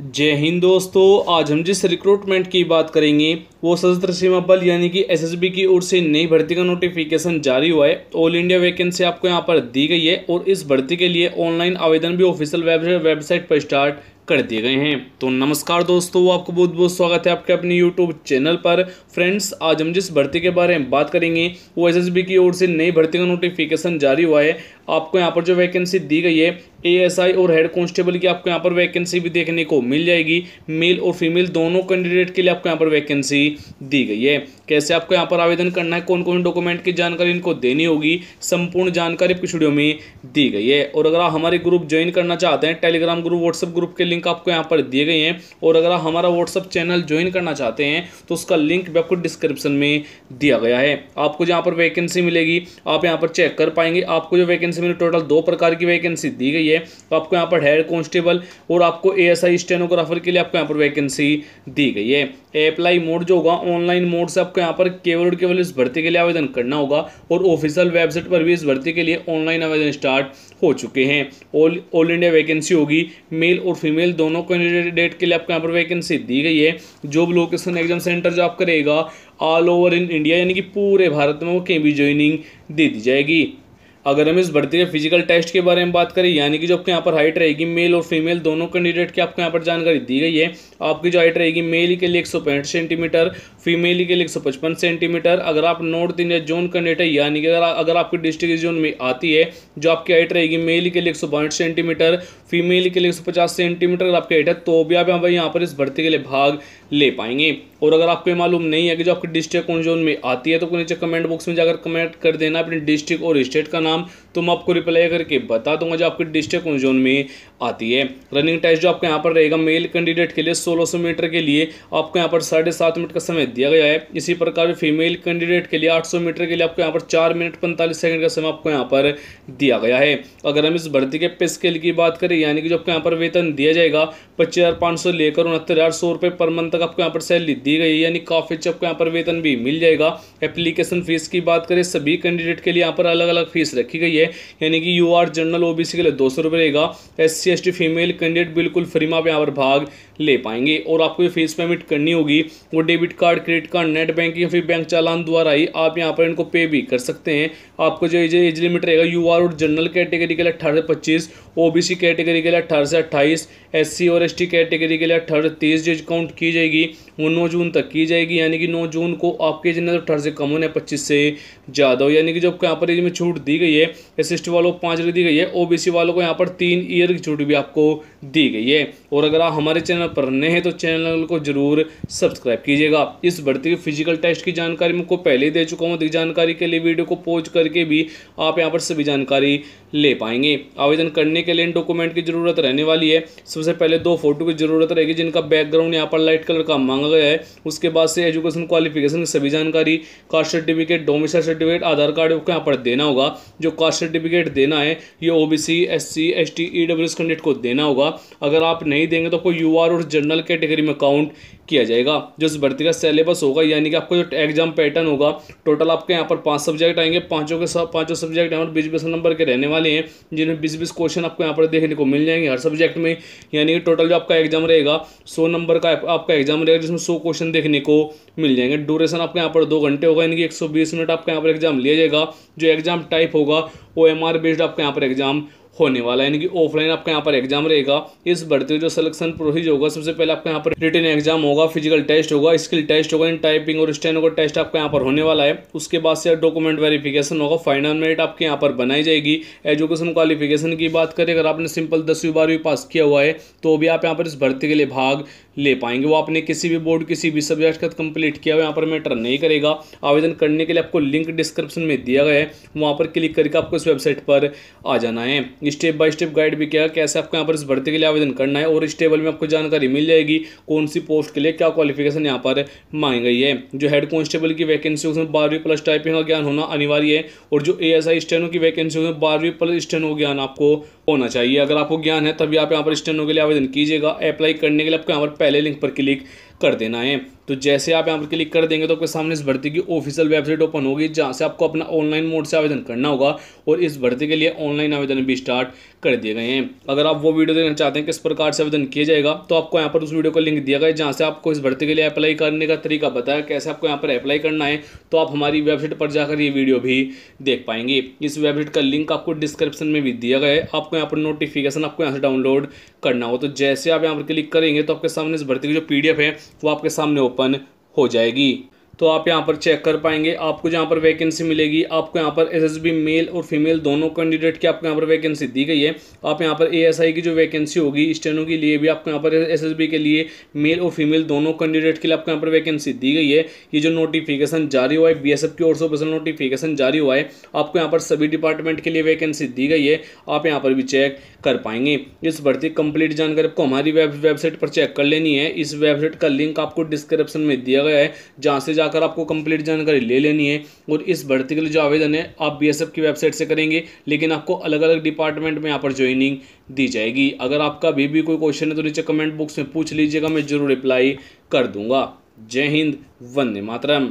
जय हिंद दोस्तों आज हम जिस रिक्रूटमेंट की बात करेंगे वो सशस्त्र सीमा बल यानी कि एसएसबी की ओर से नई भर्ती का नोटिफिकेशन जारी हुआ है ऑल इंडिया वैकेंसी आपको यहाँ पर दी गई है और इस भर्ती के लिए ऑनलाइन आवेदन भी ऑफिशियल वेबसाइट पर स्टार्ट कर दिए गए हैं तो नमस्कार दोस्तों आपको बहुत बहुत स्वागत है आपके अपने यूट्यूब चैनल पर फ्रेंड्स आज हम जिस भर्ती के बारे में बात करेंगे वो बी की ओर से नई भर्ती का नोटिफिकेशन जारी हुआ है आपको यहाँ पर जो वैकेंसी दी गई है एएसआई और हेड कांस्टेबल की आपको यहाँ पर वैकेंसी भी देखने को मिल जाएगी मेल और फीमेल दोनों कैंडिडेट के लिए आपको यहाँ पर वैकेंसी दी गई है कैसे आपको यहाँ पर आवेदन करना है कौन कौन डॉक्यूमेंट की जानकारी इनको देनी होगी संपूर्ण जानकारी पिछड़ियों वीडियो में दी गई है और अगर आप हमारे ग्रुप ज्वाइन करना चाहते हैं टेलीग्राम ग्रुप व्हाट्सएप ग्रुप के लिंक लिंक आपको यहाँ पर दिए गए हैं और अगर आप हमारा व्हाट्सअप चैनल ज्वाइन करना चाहते हैं तो उसका लिंक भी आपको डिस्क्रिप्शन में दिया गया है आपको जहाँ पर वैकेंसी मिलेगी आप यहाँ पर चेक कर पाएंगे आपको जो वैकेंसी मिली टोटल दो प्रकार की वैकेंसी दी गई है आपको यहाँ पर हेड कॉन्स्टेबल और आपको ए एस आई स्टेनोग्राफर के लिए आपको यहाँ पर वैकेंसी दी गई है अप्लाई मोड जो होगा ऑनलाइन मोड से आपको यहाँ पर केवल और केवल इस भर्ती के लिए आवेदन करना होगा और ऑफिशियल वेबसाइट पर भी इस भर्ती के लिए ऑनलाइन आवेदन स्टार्ट हो चुके हैं ऑल ऑल इंडिया वैकेंसी होगी मेल और फीमेल मेल दोनों कैंडिडेट के लिए आपको यहाँ पर वैकेंसी दी गई है जॉब लोकेशन एग्जाम सेंटर जो आप करेगा ऑल ओवर इन इंडिया यानी कि पूरे भारत में वो कहीं भी ज्वाइनिंग दे दी जाएगी अगर हम इस भर्ती के फिजिकल टेस्ट के बारे में बात करें यानी कि जो आपके यहाँ पर हाइट रहेगी मेल और फीमेल दोनों कैंडिडेट की आपको यहाँ पर जानकारी दी गई है आपकी जो हाइट रहेगी मेल के लिए एक सेंटीमीटर फीमेल के लिए एक सेंटीमीटर अगर आप नॉर्थ इंडिया जोन कैंडिडेट है यानी कि अगर अगर आपकी डिस्ट्रिक्ट जोन में आती है जो आपकी हाइट रहेगी मेल के लिए एक सेंटीमीटर फीमेल के लिए एक सेंटीमीटर अगर आपकी हाइट है तो भी आप यहाँ पर इस भर्ती के लिए भाग ले पाएंगे और अगर आपको मालूम नहीं है कि जो आपकी डिस्ट्रिक्ट कौन जोन में आती है तो नीचे कमेंट बॉक्स में जाकर कमेंट कर देना अपने डिस्ट्रिक्ट और स्टेट का नाम नाम तो मैं आपको रिप्लाई करके बता दूंगा जो आपकी डिस्ट्रिक्ट कौन जोन में आती है रनिंग टेस्ट जो आपको यहाँ पर रहेगा मेल कैंडिडेट के लिए 1600 मीटर के लिए आपको यहाँ पर साढ़े सात मिनट का समय दिया गया है इसी प्रकार फीमेल कैंडिडेट के लिए 800 मीटर के लिए आपको यहाँ पर चार मिनट पैंतालीस सेकंड का समय आपको यहाँ पर दिया गया है अगर हम इस भर्ती के पे स्केल की बात करें यानी कि जो आपको यहाँ पर वेतन दिया जाएगा पच्चीस हज़ार पाँच सौ लेकर उनहत्तर हज़ार सौ रुपये पर मंथ तक आपको यहाँ पर सैलरी दी गई है यानी काफ़ी अच्छा आपको यहाँ पर वेतन भी मिल जाएगा एप्लीकेशन फीस की बात करें सभी कैंडिडेट के लिए यहाँ पर अलग अलग फीस रखी रखी गई है यानी कि यू आर जनरल ओबीसी के लिए दो सौ रहेगा एस सी फीमेल कैंडिडेट बिल्कुल फ्री में आप यहाँ पर भाग ले पाएंगे और आपको ये फीस पेमेंट करनी होगी वो debit card credit card net banking या फिर बैंक चालान द्वारा ही आप यहाँ पर इनको पे भी कर सकते हैं आपको जो एज लिमिट रहेगा यू आर और जनरल कैटेगरी के लिए अट्ठारह से पच्चीस ओबीसी कैटेगरी के लिए अट्ठारह से अट्ठाईस एस और एस कैटेगरी के लिए अट्ठारह से तेईस जो काउंट की जाएगी वो नौ जून तक की जाएगी यानी कि नौ जून को आपके जिन्हें अठारह से कम होने पच्चीस से ज़्यादा हो यानी कि जब यहाँ पर एज में छूट दी गई गई है एस वालों को पाँच ईयर दी गई है ओबीसी वालों को यहाँ पर तीन ईयर की छूट भी आपको दी गई है और अगर आप हमारे चैनल पर नए हैं तो चैनल को जरूर सब्सक्राइब कीजिएगा इस भर्ती हुई फिजिकल टेस्ट की जानकारी मैं को पहले ही दे चुका हूँ अधिक जानकारी के लिए वीडियो को पोज करके भी आप यहाँ पर सभी जानकारी ले पाएंगे आवेदन करने के लिए इन डॉक्यूमेंट की ज़रूरत रहने वाली है सबसे पहले दो फोटो की ज़रूरत रहेगी जिनका बैकग्राउंड यहाँ पर लाइट कलर का मांगा गया है उसके बाद से एजुकेशन क्वालिफिकेशन की सभी जानकारी caste certificate domicile certificate Aadhaar card को यहाँ पर देना होगा जो कास्ट सर्टिफिकेट देना है ये O B C S C S T E W S candidate को देना होगा होगा अगर आप नहीं देंगे तो आपको यू आर और जनरल कैटेगरी में काउंट किया जाएगा जो इस भर्ती का सिलेबस होगा यानी कि आपको जो एग्जाम पैटर्न होगा टोटल आपके यहाँ पर पाँच सब्जेक्ट आएंगे पाँचों के साथ पाँचों सब्जेक्ट यहाँ पर बीस बीस नंबर के रहने वाले हैं जिनमें बीस बीस क्वेश्चन आपको यहाँ पर देखने को मिल जाएंगे हर सब्जेक्ट में यानी कि टोटल जो आपका एग्जाम रहेगा सौ नंबर का आपका एग्जाम रहेगा जिसमें सौ क्वेश्चन देखने को मिल जाएंगे ड्यूरेशन आपके यहाँ पर दो घंटे होगा यानी कि एक मिनट आपका यहाँ पर एग्जाम लिया जाएगा जो एग्जाम टाइप होगा वो एम बेस्ड आपके यहाँ पर एग्जाम होने वाला है यानी कि ऑफलाइन आपका यहाँ पर एग्जाम रहेगा इस बढ़ते हुए जो सिलेक्शन प्रोसीज होगा सबसे पहले आपका यहाँ पर रिटर्न एग्जाम होगा फिजिकल टेस्ट होगा स्किल टेस्ट होगा इन टाइपिंग और स्टैंड का टेस्ट आपका यहाँ पर होने वाला है उसके बाद से डॉक्यूमेंट वेरिफिकेशन होगा फाइनल मेरिट आपके यहाँ पर बनाई जाएगी एजुकेशन क्वालिफिकेशन की बात करें अगर आपने सिंपल दसवीं बारहवीं पास किया हुआ है तो भी आप यहाँ पर इस भर्ती के लिए भाग ले पाएंगे वो आपने किसी भी बोर्ड किसी भी सब्जेक्ट का कंप्लीट किया हुआ यहाँ पर मैटर नहीं करेगा आवेदन करने के लिए आपको लिंक डिस्क्रिप्शन में दिया गया है वहाँ पर क्लिक करके आपको इस वेबसाइट पर आ जाना है स्टेप बाय स्टेप गाइड भी किया कैसे आपको यहाँ पर इस भर्ती के लिए आवेदन करना है और इस टेबल में आपको जानकारी मिल जाएगी कौन सी पोस्ट के लिए क्या क्वालिफिकेशन यहाँ पर मांगी गई है जो हेड कॉन्स्टेबल की वैकेंसी उसमें बारहवीं प्लस टाइपिंग का ज्ञान होना अनिवार्य है और जो ए एस आई की वैकेंसी उसमें बारहवीं प्लस का ज्ञान आपको होना चाहिए अगर आपको ज्ञान है तभी आप यहाँ पर स्टेनो के लिए आवेदन कीजिएगा अप्लाई करने के लिए आपको यहाँ पर पहले लिंक पर क्लिक कर देना है तो जैसे आप यहाँ पर क्लिक कर देंगे तो आपके सामने इस भर्ती की ऑफिशियल वेबसाइट ओपन होगी जहाँ से आपको अपना ऑनलाइन मोड से आवेदन करना होगा और इस भर्ती के लिए ऑनलाइन आवेदन भी स्टार्ट कर दिए गए हैं अगर आप वो वीडियो देखना चाहते हैं किस प्रकार से आवेदन किया जाएगा तो आपको यहाँ पर उस वीडियो का लिंक दिया गया है जहाँ से आपको इस भर्ती के लिए अप्लाई करने का तरीका बताया कैसे आपको यहाँ पर अप्लाई करना है तो आप हमारी वेबसाइट पर जाकर ये वीडियो भी देख पाएंगे इस वेबसाइट का लिंक आपको डिस्क्रिप्शन में भी दिया गया है आपको यहाँ पर नोटिफिकेशन आपको यहाँ से डाउनलोड करना हो तो जैसे आप यहाँ पर क्लिक करेंगे तो आपके सामने इस भर्ती की जो पी है वो आपके सामने ओपन हो जाएगी तो आप यहाँ पर चेक कर पाएंगे आपको जहाँ पर वैकेंसी मिलेगी आपको यहाँ पर एसएसबी मेल और फीमेल दोनों कैंडिडेट की आपको यहाँ पर वैकेंसी दी गई है तो आप यहाँ पर एएसआई की जो वैकेंसी होगी स्टेनो के लिए भी आपको यहाँ पर एसएसबी के लिए मेल और फीमेल दोनों कैंडिडेट के लिए आपको यहाँ पर वैकेंसी दी गई है ये जो नोटिफिकेशन जारी हुआ है बी की ओर से ऑफिसल नोटिफिकेशन जारी हुआ है आपको यहाँ पर सभी डिपार्टमेंट के लिए वैकेंसी दी गई है आप यहाँ पर भी चेक कर पाएंगे इस भर्ती कंप्लीट जानकारी आपको हमारी वेबसाइट पर चेक कर लेनी है इस वेबसाइट का लिंक आपको डिस्क्रिप्शन में दिया गया है जहाँ से जाकर आपको कंप्लीट जानकारी ले लेनी है और इस भर्ती के लिए जो आवेदन है आप बी की वेबसाइट से करेंगे लेकिन आपको अलग अलग डिपार्टमेंट में यहाँ पर ज्वाइनिंग दी जाएगी अगर आपका भी भी कोई क्वेश्चन है तो नीचे कमेंट बॉक्स में पूछ लीजिएगा मैं जरूर रिप्लाई कर दूंगा जय हिंद वंदे मातरम